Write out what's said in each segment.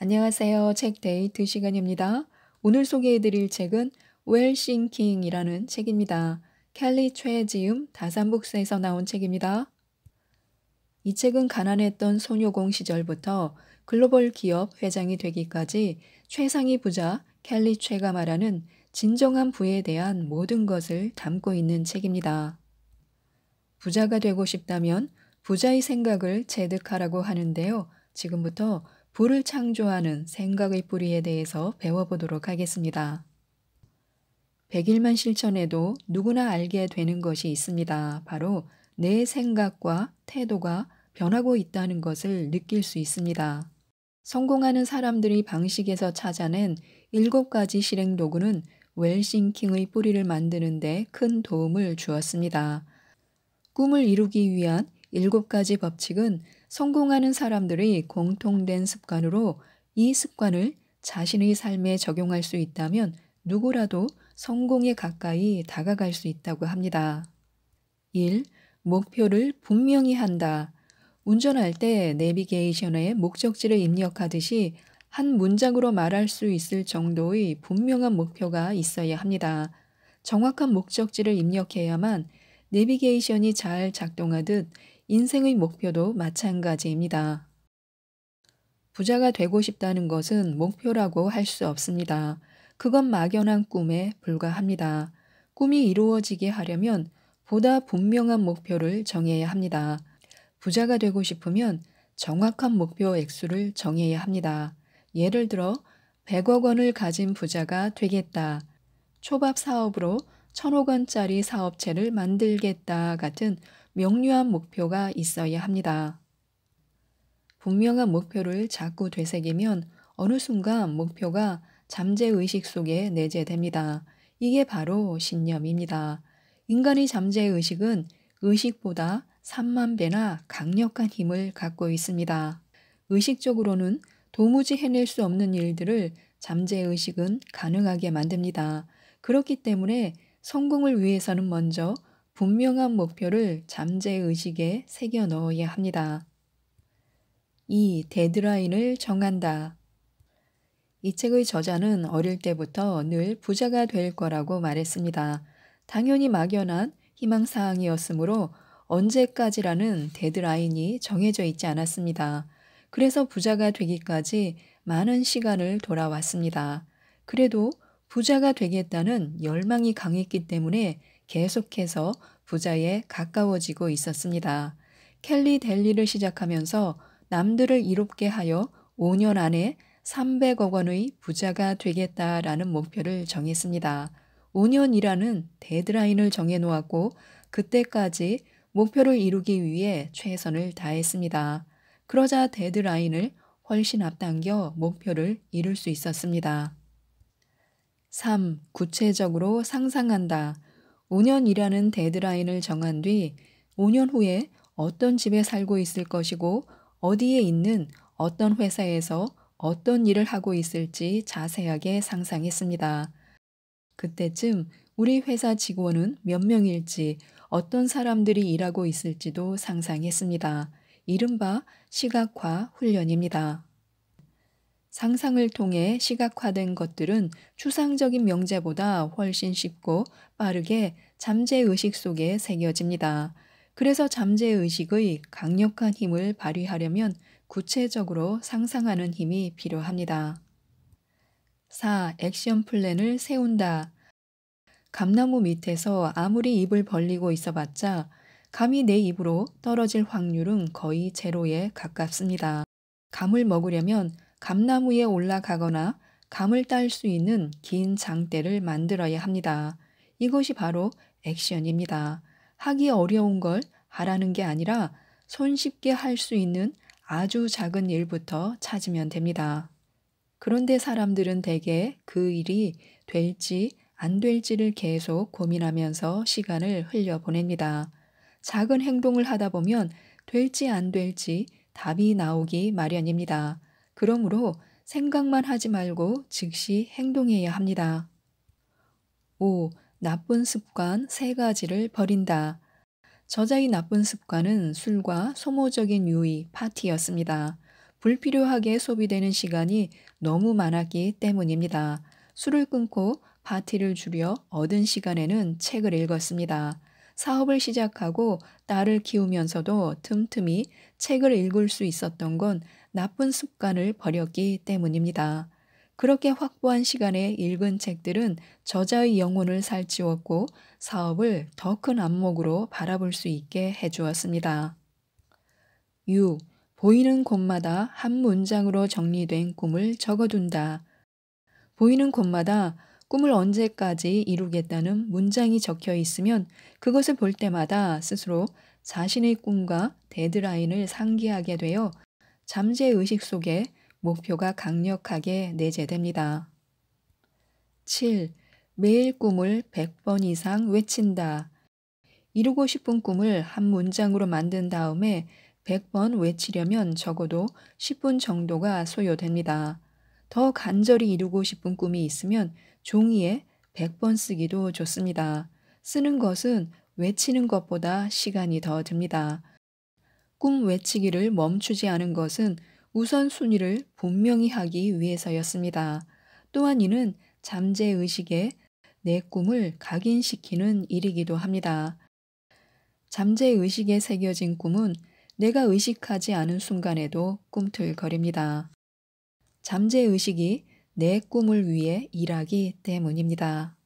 안녕하세요. 책 데이트 시간입니다. 오늘 소개해드릴 책은 웰싱킹이라는 책입니다. 캘리 최지음 다산북스에서 나온 책입니다. 이 책은 가난했던 소녀공 시절부터 글로벌 기업 회장이 되기까지 최상위 부자 캘리 최가 말하는 진정한 부에 대한 모든 것을 담고 있는 책입니다. 부자가 되고 싶다면 부자의 생각을 제득하라고 하는데요. 지금부터 불을 창조하는 생각의 뿌리에 대해서 배워보도록 하겠습니다. 100일만 실천해도 누구나 알게 되는 것이 있습니다. 바로 내 생각과 태도가 변하고 있다는 것을 느낄 수 있습니다. 성공하는 사람들이 방식에서 찾아낸 7가지 실행 도구는 웰싱킹의 뿌리를 만드는 데 큰 도움을 주었습니다. 꿈을 이루기 위한 일곱 가지 법칙은 성공하는 사람들의 공통된 습관으로 이 습관을 자신의 삶에 적용할 수 있다면 누구라도 성공에 가까이 다가갈 수 있다고 합니다. 1. 목표를 분명히 한다. 운전할 때 내비게이션에 목적지를 입력하듯이 한 문장으로 말할 수 있을 정도의 분명한 목표가 있어야 합니다. 정확한 목적지를 입력해야만 내비게이션이 잘 작동하듯 인생의 목표도 마찬가지입니다. 부자가 되고 싶다는 것은 목표라고 할 수 없습니다. 그건 막연한 꿈에 불과합니다. 꿈이 이루어지게 하려면 보다 분명한 목표를 정해야 합니다. 부자가 되고 싶으면 정확한 목표 액수를 정해야 합니다. 예를 들어 100억 원을 가진 부자가 되겠다. 초밥 사업으로 1000억 원짜리 사업체를 만들겠다 같은 명료한 목표가 있어야 합니다. 분명한 목표를 자꾸 되새기면 어느 순간 목표가 잠재의식 속에 내재됩니다. 이게 바로 신념입니다. 인간의 잠재의식은 의식보다 3만 배나 강력한 힘을 갖고 있습니다. 의식적으로는 도무지 해낼 수 없는 일들을 잠재의식은 가능하게 만듭니다. 그렇기 때문에 성공을 위해서는 먼저 분명한 목표를 잠재의식에 새겨 넣어야 합니다. 이 데드라인을 정한다. 이 책의 저자는 어릴 때부터 늘 부자가 될 거라고 말했습니다. 당연히 막연한 희망사항이었으므로 언제까지라는 데드라인이 정해져 있지 않았습니다. 그래서 부자가 되기까지 많은 시간을 돌아왔습니다. 그래도 부자가 되겠다는 열망이 강했기 때문에 계속해서 부자에 가까워지고 있었습니다. 켈리 델리를 시작하면서 남들을 이롭게 하여 5년 안에 300억 원의 부자가 되겠다라는 목표를 정했습니다. 5년이라는 데드라인을 정해놓았고 그때까지 목표를 이루기 위해 최선을 다했습니다. 그러자 데드라인을 훨씬 앞당겨 목표를 이룰 수 있었습니다. 3. 구체적으로 상상한다. 5년이라는 데드라인을 정한 뒤 5년 후에 어떤 집에 살고 있을 것이고 어디에 있는 어떤 회사에서 어떤 일을 하고 있을지 자세하게 상상했습니다. 그때쯤 우리 회사 직원은 몇 명일지 어떤 사람들이 일하고 있을지도 상상했습니다. 이른바 시각화 훈련입니다. 상상을 통해 시각화된 것들은 추상적인 명제보다 훨씬 쉽고 빠르게 잠재의식 속에 새겨집니다. 그래서 잠재의식의 강력한 힘을 발휘하려면 구체적으로 상상하는 힘이 필요합니다. 4. 액션 플랜을 세운다. 감나무 밑에서 아무리 입을 벌리고 있어봤자 감이 내 입으로 떨어질 확률은 거의 제로에 가깝습니다. 감을 먹으려면 감나무에 올라가거나 감을 딸 수 있는 긴 장대를 만들어야 합니다. 이것이 바로 액션입니다. 하기 어려운 걸 하라는 게 아니라 손쉽게 할 수 있는 아주 작은 일부터 찾으면 됩니다. 그런데 사람들은 대개 그 일이 될지 안 될지를 계속 고민하면서 시간을 흘려보냅니다. 작은 행동을 하다 보면 될지 안 될지 답이 나오기 마련입니다. 그러므로 생각만 하지 말고 즉시 행동해야 합니다. 5. 나쁜 습관 3 가지를 버린다. 저자의 나쁜 습관은 술과 소모적인 유의, 파티였습니다. 불필요하게 소비되는 시간이 너무 많았기 때문입니다. 술을 끊고 파티를 줄여 얻은 시간에는 책을 읽었습니다. 사업을 시작하고 딸을 키우면서도 틈틈이 책을 읽을 수 있었던 건 나쁜 습관을 버렸기 때문입니다. 그렇게 확보한 시간에 읽은 책들은 저자의 영혼을 살찌웠고 사업을 더 큰 안목으로 바라볼 수 있게 해주었습니다. 6. 보이는 곳마다 한 문장으로 정리된 꿈을 적어둔다. 보이는 곳마다 꿈을 언제까지 이루겠다는 문장이 적혀 있으면 그것을 볼 때마다 스스로 자신의 꿈과 데드라인을 상기하게 되어 잠재의식 속에 목표가 강력하게 내재됩니다. 7. 매일 꿈을 100번 이상 외친다. 이루고 싶은 꿈을 한 문장으로 만든 다음에 100번 외치려면 적어도 10분 정도가 소요됩니다. 더 간절히 이루고 싶은 꿈이 있으면 종이에 100번 쓰기도 좋습니다. 쓰는 것은 외치는 것보다 시간이 더 듭니다. 꿈 외치기를 멈추지 않은 것은 우선순위를 분명히 하기 위해서였습니다. 또한 이는 잠재의식에 내 꿈을 각인시키는 일이기도 합니다. 잠재의식에 새겨진 꿈은 내가 의식하지 않은 순간에도 꿈틀거립니다. 잠재의식이 내 꿈을 위해 일하기 때문입니다.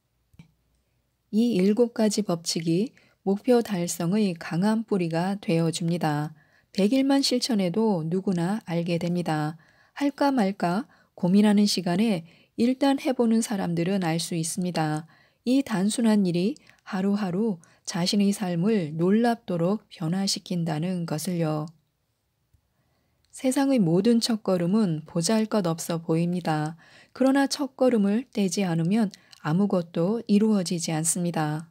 이 일곱 가지 법칙이 목표 달성의 강한 뿌리가 되어줍니다. 100일만 실천해도 누구나 알게 됩니다. 할까 말까 고민하는 시간에 일단 해보는 사람들은 알 수 있습니다. 이 단순한 일이 하루하루 자신의 삶을 놀랍도록 변화시킨다는 것을요. 세상의 모든 첫걸음은 보잘 것 없어 보입니다. 그러나 첫걸음을 떼지 않으면 아무것도 이루어지지 않습니다.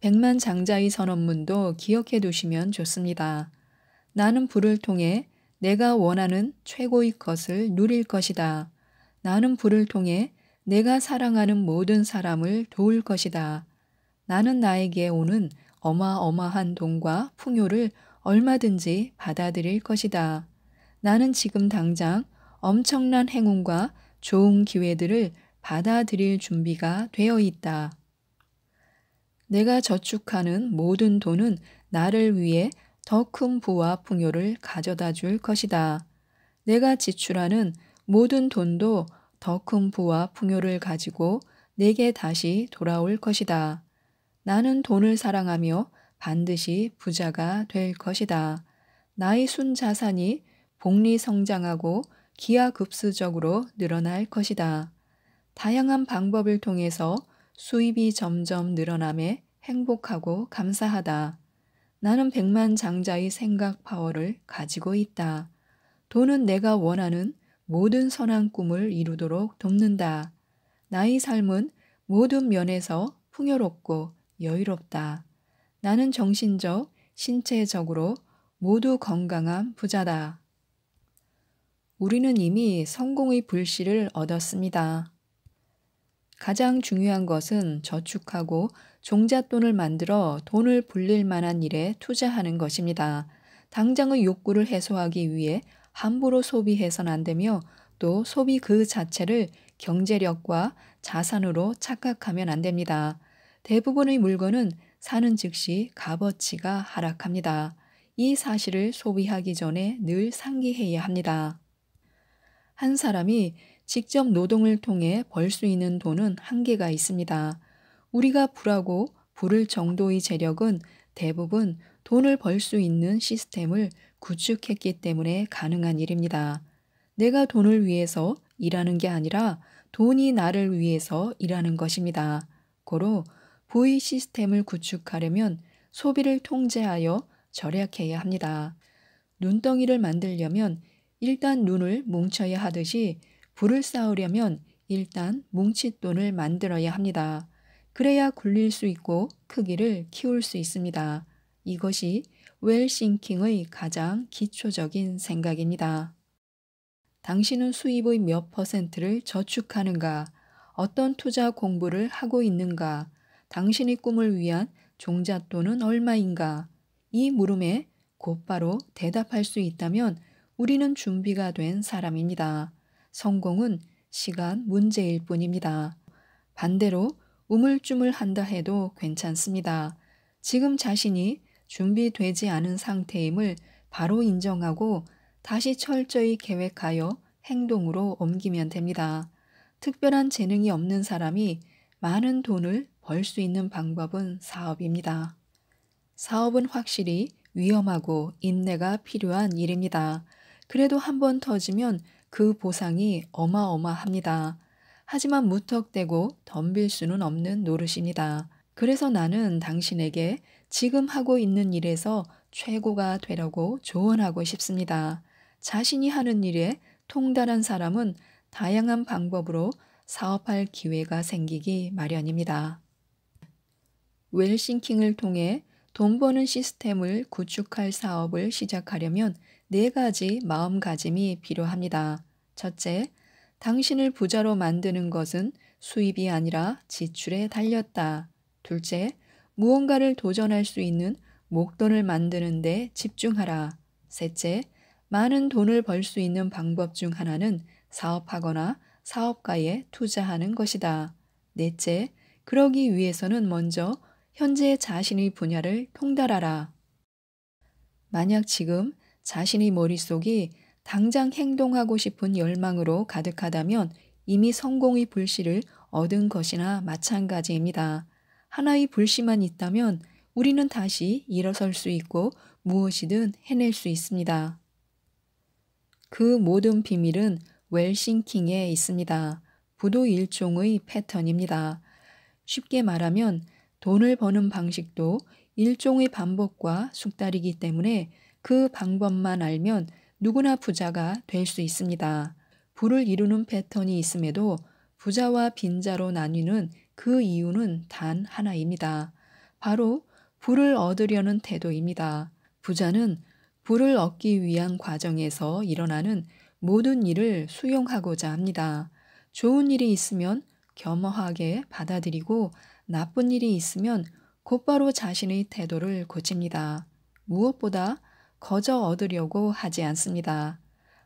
백만 장자의 선언문도 기억해 두시면 좋습니다. 나는 불을 통해 내가 원하는 최고의 것을 누릴 것이다. 나는 불을 통해 내가 사랑하는 모든 사람을 도울 것이다. 나는 나에게 오는 어마어마한 돈과 풍요를 얼마든지 받아들일 것이다. 나는 지금 당장 엄청난 행운과 좋은 기회들을 받아들일 준비가 되어 있다. 내가 저축하는 모든 돈은 나를 위해 더큰 부와 풍요를 가져다 줄 것이다. 내가 지출하는 모든 돈도 더 큰 부와 풍요를 가지고 내게 다시 돌아올 것이다. 나는 돈을 사랑하며 반드시 부자가 될 것이다. 나의 순 자산이 복리 성장하고 기하급수적으로 늘어날 것이다. 다양한 방법을 통해서 수입이 점점 늘어남에 행복하고 감사하다. 나는 백만 장자의 생각 파워를 가지고 있다. 돈은 내가 원하는 모든 선한 꿈을 이루도록 돕는다. 나의 삶은 모든 면에서 풍요롭고 여유롭다. 나는 정신적, 신체적으로 모두 건강한 부자다. 우리는 이미 성공의 불씨를 얻었습니다. 가장 중요한 것은 저축하고 종잣돈을 만들어 돈을 불릴 만한 일에 투자하는 것입니다. 당장의 욕구를 해소하기 위해 함부로 소비해선 안 되며 또 소비 그 자체를 경제력과 자산으로 착각하면 안 됩니다. 대부분의 물건은 사는 즉시 값어치가 하락합니다. 이 사실을 소비하기 전에 늘 상기해야 합니다. 한 사람이 직접 노동을 통해 벌 수 있는 돈은 한계가 있습니다. 우리가 부라고 부를 정도의 재력은 대부분 돈을 벌 수 있는 시스템을 구축했기 때문에 가능한 일입니다. 내가 돈을 위해서 일하는 게 아니라 돈이 나를 위해서 일하는 것입니다. 고로 부의 시스템을 구축하려면 소비를 통제하여 절약해야 합니다. 눈덩이를 만들려면 일단 눈을 뭉쳐야 하듯이 불을 쌓으려면 일단 뭉칫돈을 만들어야 합니다. 그래야 굴릴 수 있고 크기를 키울 수 있습니다. 이것이 웰싱킹의 가장 기초적인 생각입니다. 당신은 수입의 몇 퍼센트를 저축하는가, 어떤 투자 공부를 하고 있는가, 당신의 꿈을 위한 종잣돈은 얼마인가, 이 물음에 곧바로 대답할 수 있다면 우리는 준비가 된 사람입니다. 성공은 시간 문제일 뿐입니다. 반대로 우물쭈물한다 해도 괜찮습니다. 지금 자신이 준비되지 않은 상태임을 바로 인정하고 다시 철저히 계획하여 행동으로 옮기면 됩니다. 특별한 재능이 없는 사람이 많은 돈을 벌 수 있는 방법은 사업입니다. 사업은 확실히 위험하고 인내가 필요한 일입니다. 그래도 한 번 터지면 그 보상이 어마어마합니다. 하지만 무턱대고 덤빌 수는 없는 노릇입니다. 그래서 나는 당신에게 지금 하고 있는 일에서 최고가 되라고 조언하고 싶습니다. 자신이 하는 일에 통달한 사람은 다양한 방법으로 사업할 기회가 생기기 마련입니다. 웰싱킹을 통해 돈 버는 시스템을 구축할 사업을 시작하려면 네 가지 마음가짐이 필요합니다. 첫째, 당신을 부자로 만드는 것은 수입이 아니라 지출에 달렸다. 둘째, 무언가를 도전할 수 있는 목돈을 만드는 데 집중하라. 셋째, 많은 돈을 벌 수 있는 방법 중 하나는 사업하거나 사업가에 투자하는 것이다. 넷째, 그러기 위해서는 먼저 현재 자신의 분야를 통달하라. 만약 지금 자신의 머릿속이 당장 행동하고 싶은 열망으로 가득하다면 이미 성공의 불씨를 얻은 것이나 마찬가지입니다. 하나의 불씨만 있다면 우리는 다시 일어설 수 있고 무엇이든 해낼 수 있습니다. 그 모든 비밀은 웰싱킹에 있습니다. 부도 일종의 패턴입니다. 쉽게 말하면 돈을 버는 방식도 일종의 반복과 숙달이기 때문에 그 방법만 알면 누구나 부자가 될 수 있습니다. 부를 이루는 패턴이 있음에도 부자와 빈자로 나뉘는 그 이유는 단 하나입니다. 바로 부를 얻으려는 태도입니다. 부자는 부를 얻기 위한 과정에서 일어나는 모든 일을 수용하고자 합니다. 좋은 일이 있으면 겸허하게 받아들이고 나쁜 일이 있으면 곧바로 자신의 태도를 고칩니다. 무엇보다 거저 얻으려고 하지 않습니다.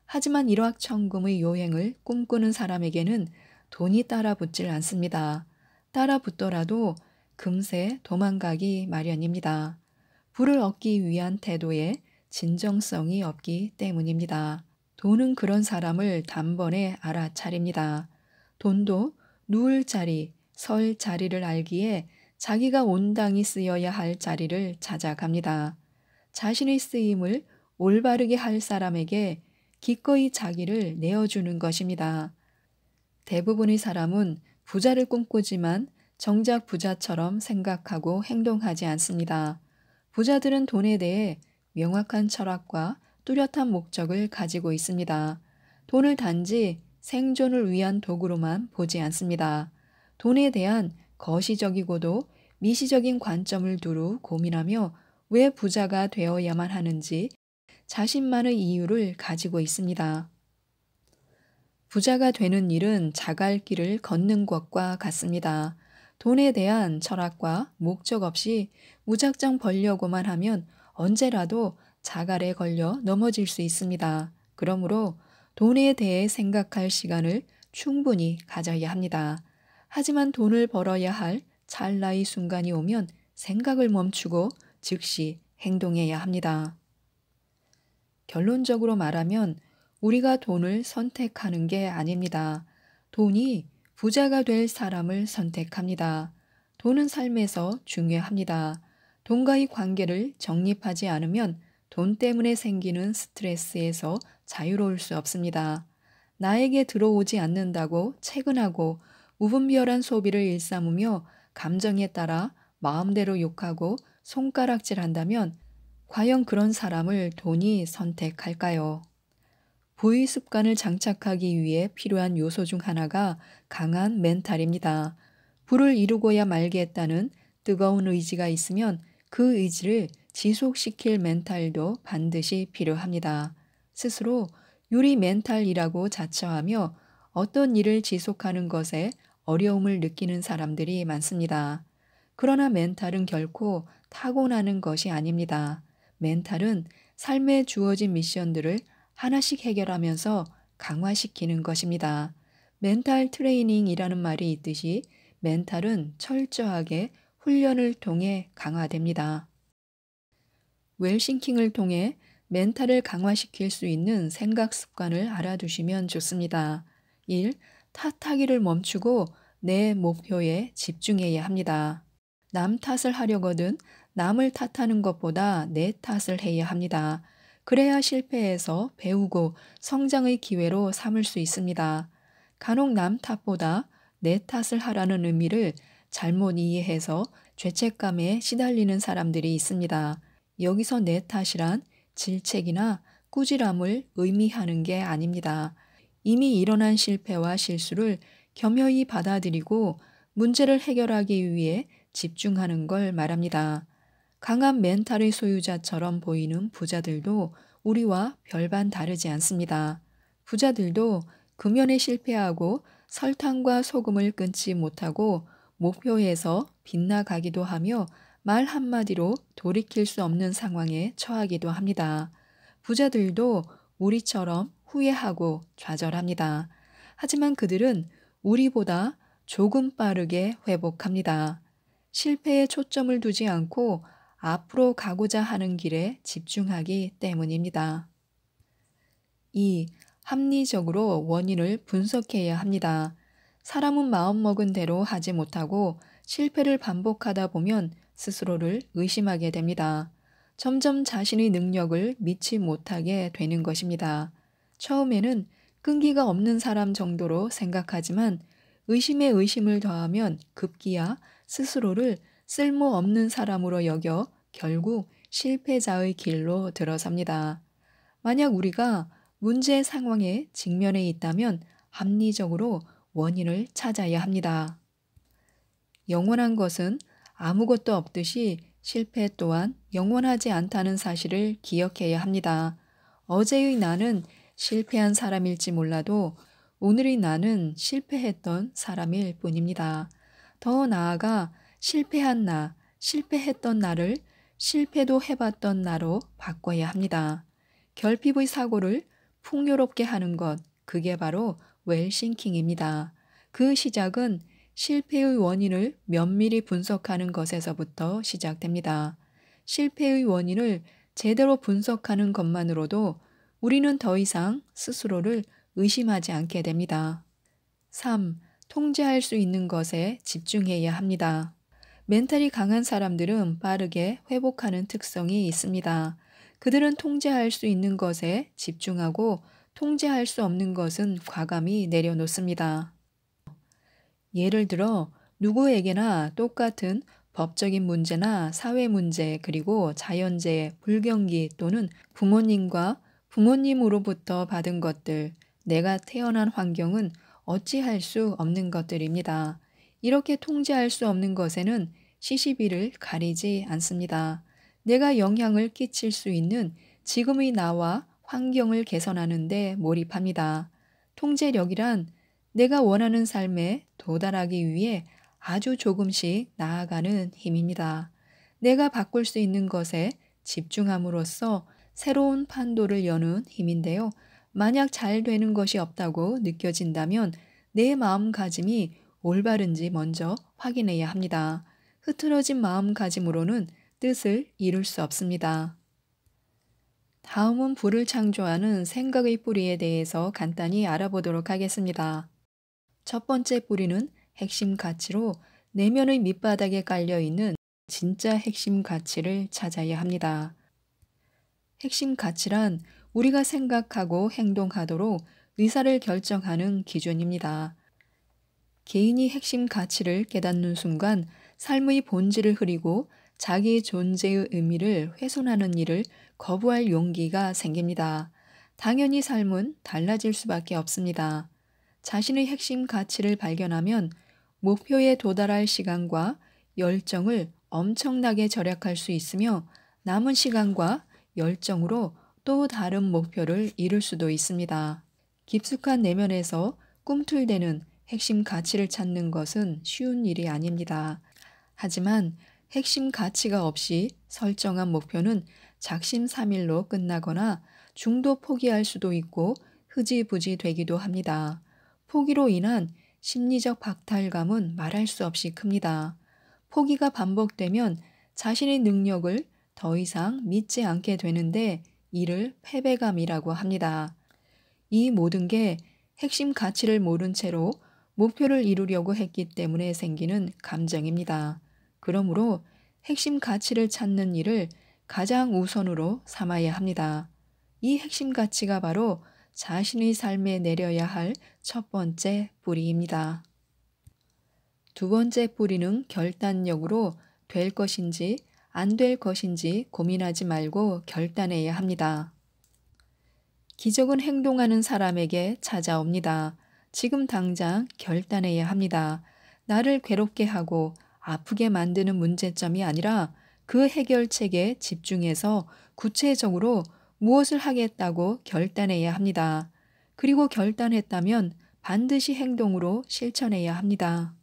하지만 일확천금의 요행을 꿈꾸는 사람에게는 돈이 따라붙질 않습니다. 따라붙더라도 금세 도망가기 마련입니다. 불을 얻기 위한 태도에 진정성이 없기 때문입니다. 돈은 그런 사람을 단번에 알아차립니다. 돈도 누울 자리, 설 자리를 알기에 자기가 온당히 쓰여야 할 자리를 찾아갑니다. 자신의 쓰임을 올바르게 할 사람에게 기꺼이 자기를 내어주는 것입니다. 대부분의 사람은 부자를 꿈꾸지만 정작 부자처럼 생각하고 행동하지 않습니다. 부자들은 돈에 대해 명확한 철학과 뚜렷한 목적을 가지고 있습니다. 돈을 단지 생존을 위한 도구로만 보지 않습니다. 돈에 대한 거시적이고도 미시적인 관점을 두루 고민하며 왜 부자가 되어야만 하는지 자신만의 이유를 가지고 있습니다. 부자가 되는 일은 자갈길을 걷는 것과 같습니다. 돈에 대한 철학과 목적 없이 무작정 벌려고만 하면 언제라도 자갈에 걸려 넘어질 수 있습니다. 그러므로 돈에 대해 생각할 시간을 충분히 가져야 합니다. 하지만 돈을 벌어야 할 찰나의 순간이 오면 생각을 멈추고 즉시 행동해야 합니다. 결론적으로 말하면 우리가 돈을 선택하는 게 아닙니다. 돈이 부자가 될 사람을 선택합니다. 돈은 삶에서 중요합니다. 돈과의 관계를 정립하지 않으면 돈 때문에 생기는 스트레스에서 자유로울 수 없습니다. 나에게 들어오지 않는다고 채근하고 우분별한 소비를 일삼으며 감정에 따라 마음대로 욕하고 손가락질 한다면 과연 그런 사람을 돈이 선택할까요? 부의 습관을 장착하기 위해 필요한 요소 중 하나가 강한 멘탈입니다. 불을 이루고야 말겠다는 뜨거운 의지가 있으면 그 의지를 지속시킬 멘탈도 반드시 필요합니다. 스스로 유리 멘탈이라고 자처하며 어떤 일을 지속하는 것에 어려움을 느끼는 사람들이 많습니다. 그러나 멘탈은 결코 타고나는 것이 아닙니다. 멘탈은 삶에 주어진 미션들을 하나씩 해결하면서 강화시키는 것입니다. 멘탈 트레이닝이라는 말이 있듯이 멘탈은 철저하게 훈련을 통해 강화됩니다. 웰싱킹을 통해 멘탈을 강화시킬 수 있는 생각 습관을 알아두시면 좋습니다. 1. 탓하기를 멈추고 내 목표에 집중해야 합니다. 남 탓을 하려거든 남을 탓하는 것보다 내 탓을 해야 합니다. 그래야 실패해서 배우고 성장의 기회로 삼을 수 있습니다. 간혹 남 탓보다 내 탓을 하라는 의미를 잘못 이해해서 죄책감에 시달리는 사람들이 있습니다. 여기서 내 탓이란 질책이나 꾸지람을 의미하는 게 아닙니다. 이미 일어난 실패와 실수를 겸허히 받아들이고 문제를 해결하기 위해 집중하는 걸 말합니다. 강한 멘탈의 소유자처럼 보이는 부자들도 우리와 별반 다르지 않습니다. 부자들도 금연에 실패하고 설탕과 소금을 끊지 못하고 목표에서 빗나가기도 하며 말 한마디로 돌이킬 수 없는 상황에 처하기도 합니다. 부자들도 우리처럼 후회하고 좌절합니다. 하지만 그들은 우리보다 조금 빠르게 회복합니다. 실패에 초점을 두지 않고 앞으로 가고자 하는 길에 집중하기 때문입니다. 2. 합리적으로 원인을 분석해야 합니다. 사람은 마음먹은 대로 하지 못하고 실패를 반복하다 보면 스스로를 의심하게 됩니다. 점점 자신의 능력을 믿지 못하게 되는 것입니다. 처음에는 끈기가 없는 사람 정도로 생각하지만 의심에 의심을 더하면 급기야 스스로를 쓸모없는 사람으로 여겨 결국 실패자의 길로 들어섭니다. 만약 우리가 문제 상황에 직면해 있다면 합리적으로 원인을 찾아야 합니다. 영원한 것은 아무것도 없듯이 실패 또한 영원하지 않다는 사실을 기억해야 합니다. 어제의 나는 실패한 사람일지 몰라도 오늘의 나는 실패했던 사람일 뿐입니다. 더 나아가 실패한 나, 실패했던 나를 실패도 해봤던 나로 바꿔야 합니다. 결핍의 사고를 풍요롭게 하는 것, 그게 바로 웰싱킹입니다. 그 시작은 실패의 원인을 면밀히 분석하는 것에서부터 시작됩니다. 실패의 원인을 제대로 분석하는 것만으로도 우리는 더 이상 스스로를 의심하지 않게 됩니다. 3. 통제할 수 있는 것에 집중해야 합니다. 멘탈이 강한 사람들은 빠르게 회복하는 특성이 있습니다. 그들은 통제할 수 있는 것에 집중하고 통제할 수 없는 것은 과감히 내려놓습니다. 예를 들어 누구에게나 똑같은 법적인 문제나 사회 문제 그리고 자연재해, 불경기 또는 부모님과 부모님으로부터 받은 것들, 내가 태어난 환경은 어찌할 수 없는 것들입니다. 이렇게 통제할 수 없는 것에는 시시비를 가리지 않습니다. 내가 영향을 끼칠 수 있는 지금의 나와 환경을 개선하는데 몰입합니다. 통제력이란 내가 원하는 삶에 도달하기 위해 아주 조금씩 나아가는 힘입니다. 내가 바꿀 수 있는 것에 집중함으로써 새로운 판도를 여는 힘인데요. 만약 잘 되는 것이 없다고 느껴진다면 내 마음가짐이 올바른지 먼저 확인해야 합니다. 흐트러진 마음가짐으로는 뜻을 이룰 수 없습니다. 다음은 불을 창조하는 생각의 뿌리에 대해서 간단히 알아보도록 하겠습니다. 첫 번째 뿌리는 핵심 가치로 내면의 밑바닥에 깔려 있는 진짜 핵심 가치를 찾아야 합니다. 핵심 가치란 우리가 생각하고 행동하도록 의사를 결정하는 기준입니다. 개인이 핵심 가치를 깨닫는 순간 삶의 본질을 흐리고 자기 존재의 의미를 훼손하는 일을 거부할 용기가 생깁니다. 당연히 삶은 달라질 수밖에 없습니다. 자신의 핵심 가치를 발견하면 목표에 도달할 시간과 열정을 엄청나게 절약할 수 있으며 남은 시간과 열정으로 또 다른 목표를 이룰 수도 있습니다. 깊숙한 내면에서 꿈틀대는 핵심 가치를 찾는 것은 쉬운 일이 아닙니다. 하지만 핵심 가치가 없이 설정한 목표는 작심삼일로 끝나거나 중도 포기할 수도 있고 흐지부지 되기도 합니다. 포기로 인한 심리적 박탈감은 말할 수 없이 큽니다. 포기가 반복되면 자신의 능력을 더 이상 믿지 않게 되는데 이를 패배감이라고 합니다. 이 모든 게 핵심 가치를 모른 채로 목표를 이루려고 했기 때문에 생기는 감정입니다. 그러므로 핵심 가치를 찾는 일을 가장 우선으로 삼아야 합니다. 이 핵심 가치가 바로 자신의 삶에 내려야 할 첫 번째 뿌리입니다. 두 번째 뿌리는 결단력으로 될 것인지 안될 것인지 고민하지 말고 결단해야 합니다. 기적은 행동하는 사람에게 찾아옵니다. 지금 당장 결단해야 합니다. 나를 괴롭게 하고 아프게 만드는 문제점이 아니라 그 해결책에 집중해서 구체적으로 무엇을 하겠다고 결단해야 합니다. 그리고 결단했다면 반드시 행동으로 실천해야 합니다.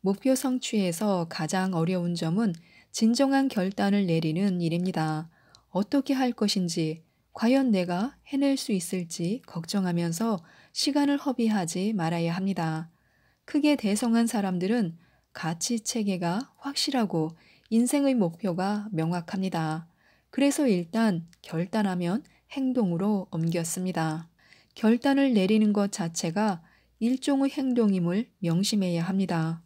목표 성취에서 가장 어려운 점은 진정한 결단을 내리는 일입니다. 어떻게 할 것인지, 과연 내가 해낼 수 있을지 걱정하면서 시간을 허비하지 말아야 합니다. 크게 대성한 사람들은 가치 체계가 확실하고 인생의 목표가 명확합니다. 그래서 일단 결단하면 행동으로 옮겼습니다. 결단을 내리는 것 자체가 일종의 행동임을 명심해야 합니다.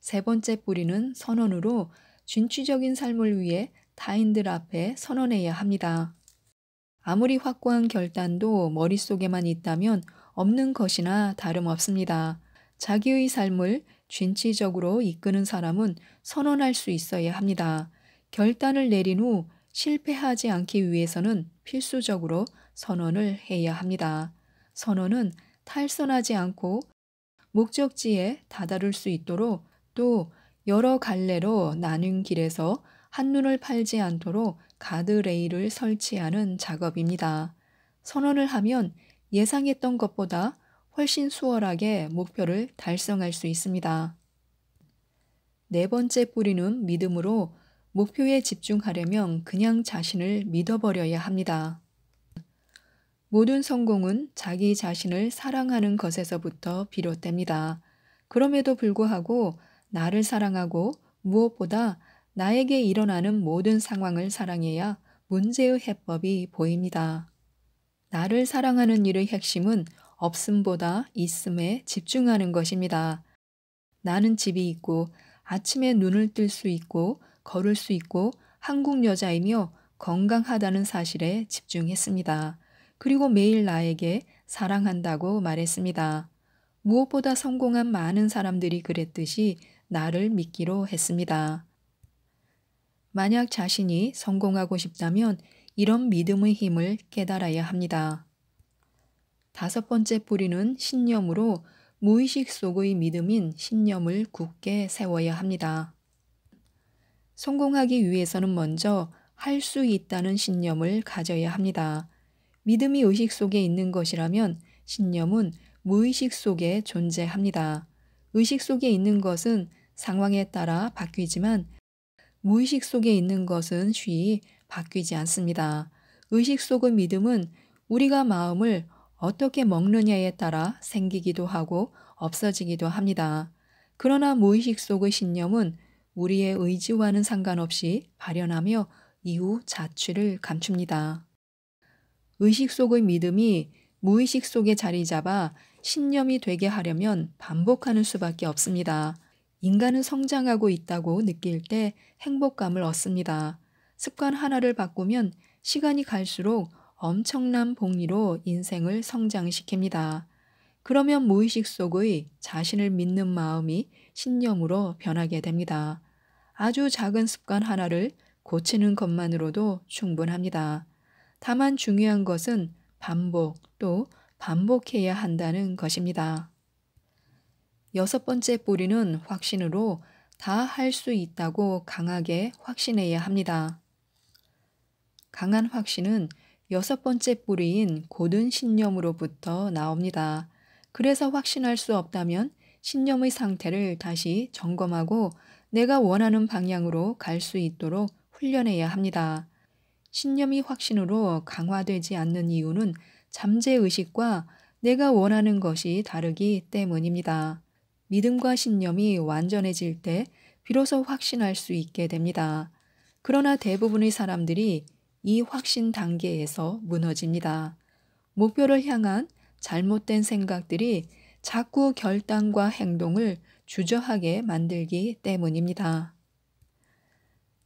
세 번째 뿌리는 선언으로 진취적인 삶을 위해 타인들 앞에 선언해야 합니다. 아무리 확고한 결단도 머릿속에만 있다면 없는 것이나 다름없습니다. 자기의 삶을 진취적으로 이끄는 사람은 선언할 수 있어야 합니다. 결단을 내린 후 실패하지 않기 위해서는 필수적으로 선언을 해야 합니다. 선언은 탈선하지 않고 목적지에 다다를 수 있도록 또 여러 갈래로 나눈 길에서 한눈을 팔지 않도록 가드레일을 설치하는 작업입니다. 선언을 하면 예상했던 것보다 훨씬 수월하게 목표를 달성할 수 있습니다. 네 번째 뿌리는 믿음으로 목표에 집중하려면 그냥 자신을 믿어버려야 합니다. 모든 성공은 자기 자신을 사랑하는 것에서부터 비롯됩니다. 그럼에도 불구하고 나를 사랑하고 무엇보다 나에게 일어나는 모든 상황을 사랑해야 문제의 해법이 보입니다. 나를 사랑하는 일의 핵심은 없음보다 있음에 집중하는 것입니다. 나는 집이 있고 아침에 눈을 뜰 수 있고 걸을 수 있고 한국 여자이며 건강하다는 사실에 집중했습니다. 그리고 매일 나에게 사랑한다고 말했습니다. 무엇보다 성공한 많은 사람들이 그랬듯이 나를 믿기로 했습니다. 만약 자신이 성공하고 싶다면 이런 믿음의 힘을 깨달아야 합니다. 다섯 번째 뿌리는 신념으로 무의식 속의 믿음인 신념을 굳게 세워야 합니다. 성공하기 위해서는 먼저 할 수 있다는 신념을 가져야 합니다. 믿음이 의식 속에 있는 것이라면 신념은 무의식 속에 존재합니다. 의식 속에 있는 것은 상황에 따라 바뀌지만 무의식 속에 있는 것은 쉬이 바뀌지 않습니다. 의식 속의 믿음은 우리가 마음을 어떻게 먹느냐에 따라 생기기도 하고 없어지기도 합니다. 그러나 무의식 속의 신념은 우리의 의지와는 상관없이 발현하며 이후 자취를 감춥니다. 의식 속의 믿음이 무의식 속에 자리 잡아 신념이 되게 하려면 반복하는 수밖에 없습니다. 인간은 성장하고 있다고 느낄 때 행복감을 얻습니다. 습관 하나를 바꾸면 시간이 갈수록 엄청난 복리로 인생을 성장시킵니다. 그러면 무의식 속의 자신을 믿는 마음이 신념으로 변하게 됩니다. 아주 작은 습관 하나를 고치는 것만으로도 충분합니다. 다만 중요한 것은 반복 또 반복해야 한다는 것입니다. 여섯 번째 뿌리는 확신으로 다 할 수 있다고 강하게 확신해야 합니다. 강한 확신은 여섯 번째 뿌리인 고든 신념으로부터 나옵니다. 그래서 확신할 수 없다면 신념의 상태를 다시 점검하고 내가 원하는 방향으로 갈 수 있도록 훈련해야 합니다. 신념이 확신으로 강화되지 않는 이유는 잠재의식과 내가 원하는 것이 다르기 때문입니다. 믿음과 신념이 완전해질 때 비로소 확신할 수 있게 됩니다. 그러나 대부분의 사람들이 이 확신 단계에서 무너집니다. 목표를 향한 잘못된 생각들이 자꾸 결단과 행동을 주저하게 만들기 때문입니다.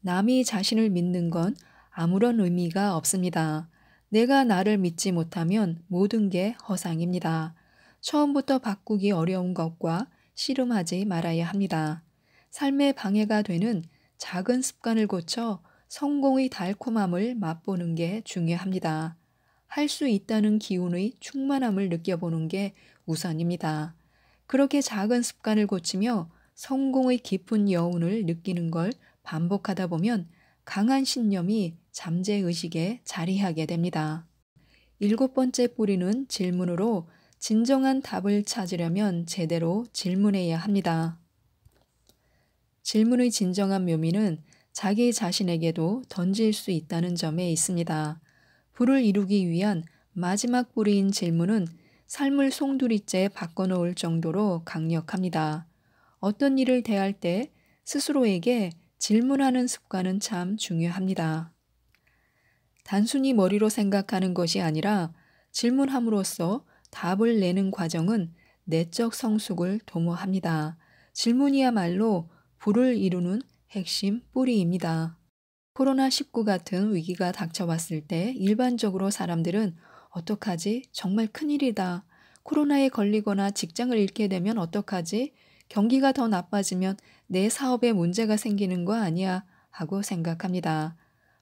남이 자신을 믿는 건 아무런 의미가 없습니다. 내가 나를 믿지 못하면 모든 게 허상입니다. 처음부터 바꾸기 어려운 것과 씨름하지 말아야 합니다. 삶의 방해가 되는 작은 습관을 고쳐 성공의 달콤함을 맛보는 게 중요합니다. 할 수 있다는 기운의 충만함을 느껴보는 게 우선입니다. 그렇게 작은 습관을 고치며 성공의 깊은 여운을 느끼는 걸 반복하다 보면 강한 신념이 잠재의식에 자리하게 됩니다. 일곱 번째 뿌리는 질문으로 진정한 답을 찾으려면 제대로 질문해야 합니다. 질문의 진정한 묘미는 자기 자신에게도 던질 수 있다는 점에 있습니다. 불을 이루기 위한 마지막 뿌리인 질문은 삶을 송두리째 바꿔놓을 정도로 강력합니다. 어떤 일을 대할 때 스스로에게 질문하는 습관은 참 중요합니다. 단순히 머리로 생각하는 것이 아니라 질문함으로써 답을 내는 과정은 내적 성숙을 도모합니다. 질문이야말로 불을 이루는 핵심 뿌리입니다. 코로나19 같은 위기가 닥쳐왔을 때 일반적으로 사람들은 어떡하지? 정말 큰일이다. 코로나에 걸리거나 직장을 잃게 되면 어떡하지? 경기가 더 나빠지면 내 사업에 문제가 생기는 거 아니야? 하고 생각합니다.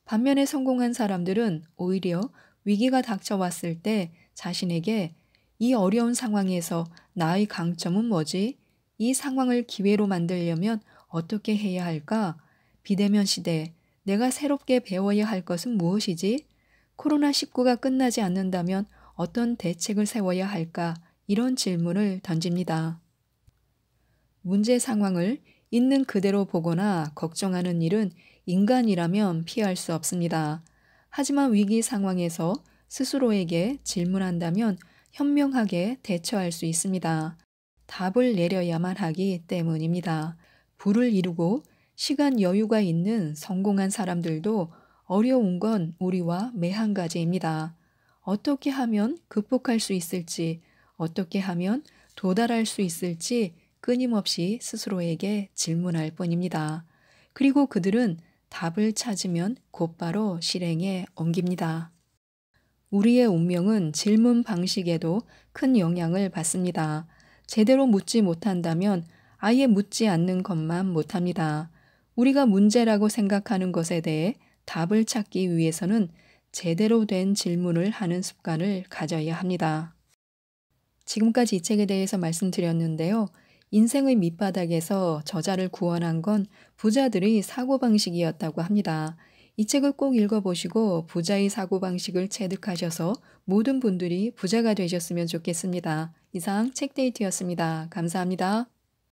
반면에 성공한 사람들은 오히려 위기가 닥쳐왔을 때 자신에게 이 어려운 상황에서 나의 강점은 뭐지? 이 상황을 기회로 만들려면 어떻게 해야 할까? 비대면 시대에 내가 새롭게 배워야 할 것은 무엇이지? 코로나19가 끝나지 않는다면 어떤 대책을 세워야 할까? 이런 질문을 던집니다. 문제 상황을 있는 그대로 보거나 걱정하는 일은 인간이라면 피할 수 없습니다. 하지만 위기 상황에서 스스로에게 질문한다면 현명하게 대처할 수 있습니다. 답을 내려야만 하기 때문입니다. 부를 이루고 시간 여유가 있는 성공한 사람들도 어려운 건 우리와 매한가지입니다. 어떻게 하면 극복할 수 있을지, 어떻게 하면 도달할 수 있을지 끊임없이 스스로에게 질문할 뿐입니다. 그리고 그들은 답을 찾으면 곧바로 실행에 옮깁니다. 우리의 운명은 질문 방식에도 큰 영향을 받습니다. 제대로 묻지 못한다면 아예 묻지 않는 것만 못합니다. 우리가 문제라고 생각하는 것에 대해 답을 찾기 위해서는 제대로 된 질문을 하는 습관을 가져야 합니다. 지금까지 이 책에 대해서 말씀드렸는데요. 인생의 밑바닥에서 저자를 구원한 건 부자들의 사고방식이었다고 합니다. 이 책을 꼭 읽어보시고 부자의 사고방식을 체득하셔서 모든 분들이 부자가 되셨으면 좋겠습니다. 이상 책데이트였습니다. 감사합니다.